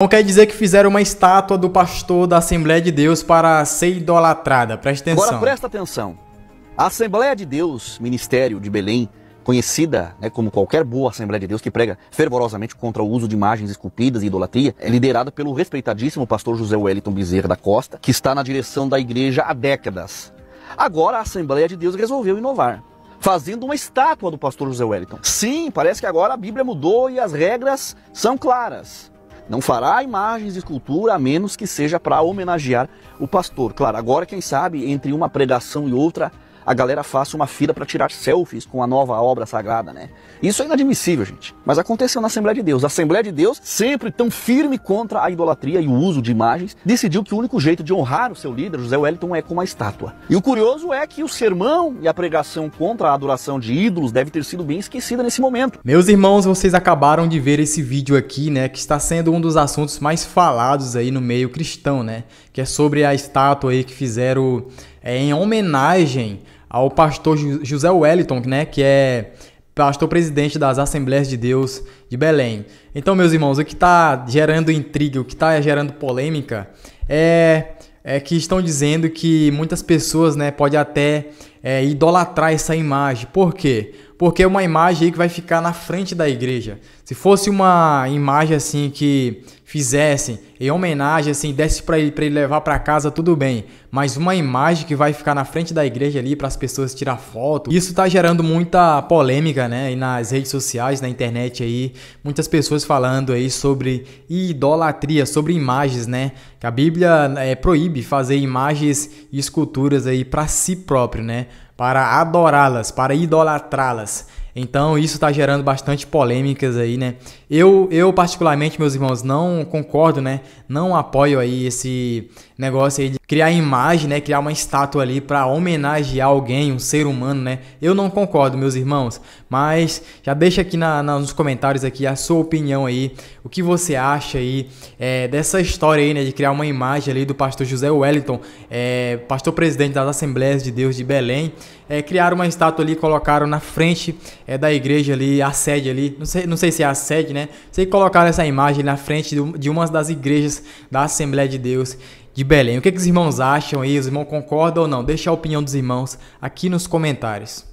Não quer dizer que fizeram uma estátua do pastor da Assembleia de Deus para ser idolatrada. Presta atenção. Agora presta atenção. A Assembleia de Deus, Ministério de Belém, conhecida né, como qualquer boa Assembleia de Deus que prega fervorosamente contra o uso de imagens esculpidas e idolatria, é liderada pelo respeitadíssimo pastor José Wellington Bezerra da Costa, que está na direção da igreja há décadas. Agora a Assembleia de Deus resolveu inovar fazendo uma estátua do pastor José Wellington. Sim, parece que agora a Bíblia mudou e as regras são claras. Não fará imagens de escultura a menos que seja para homenagear o pastor. Claro, agora quem sabe entre uma pregação e outra a galera faça uma fila para tirar selfies com a nova obra sagrada, né? Isso é inadmissível, gente. Mas aconteceu na Assembleia de Deus. A Assembleia de Deus, sempre tão firme contra a idolatria e o uso de imagens, decidiu que o único jeito de honrar o seu líder, José Wellington, é com uma estátua. E o curioso é que o sermão e a pregação contra a adoração de ídolos deve ter sido bem esquecida nesse momento. Meus irmãos, vocês acabaram de ver esse vídeo aqui, né, que está sendo um dos assuntos mais falados aí no meio cristão, né, que é sobre a estátua aí que fizeram é, em homenagem ao pastor José Wellington, né, que é pastor presidente das Assembleias de Deus de Belém. Então, meus irmãos, o que está gerando intriga, o que está gerando polêmica é, é que estão dizendo que muitas pessoas, né, pode até é, idolatrar essa imagem. Por quê? Porque é uma imagem aí que vai ficar na frente da igreja. Se fosse uma imagem assim que fizessem em homenagem, assim, desse para ele, pra ele levar para casa, tudo bem. Mas uma imagem que vai ficar na frente da igreja ali para as pessoas tirar foto, isso tá gerando muita polêmica, né? E nas redes sociais, na internet aí, muitas pessoas falando aí sobre idolatria, sobre imagens, né? Que a Bíblia é, proíbe fazer imagens e esculturas aí para si próprio, né? Para adorá-las, para idolatrá-las. Então isso está gerando bastante polêmicas aí, né? Eu, eu particularmente, meus irmãos, não concordo, né? Não apoio aí esse negócio aí de criar imagem, né, criar uma estátua ali para homenagear alguém, um ser humano, né? Eu não concordo, meus irmãos, mas já deixa aqui na, na, nos comentários aqui a sua opinião aí, o que você acha aí é, dessa história aí, né, de criar uma imagem ali do pastor José Wellington, é, pastor presidente das Assembleias de Deus de Belém, é, criaram uma estátua ali, colocaram na frente é, da igreja ali, a sede ali, não sei, não sei se é a sede, né? Sei que colocaram essa imagem na frente de, de uma das igrejas da Assembleia de Deus de Belém. O que, é que os irmãos acham aí? Os irmãos concordam ou não? Deixa a opinião dos irmãos aqui nos comentários.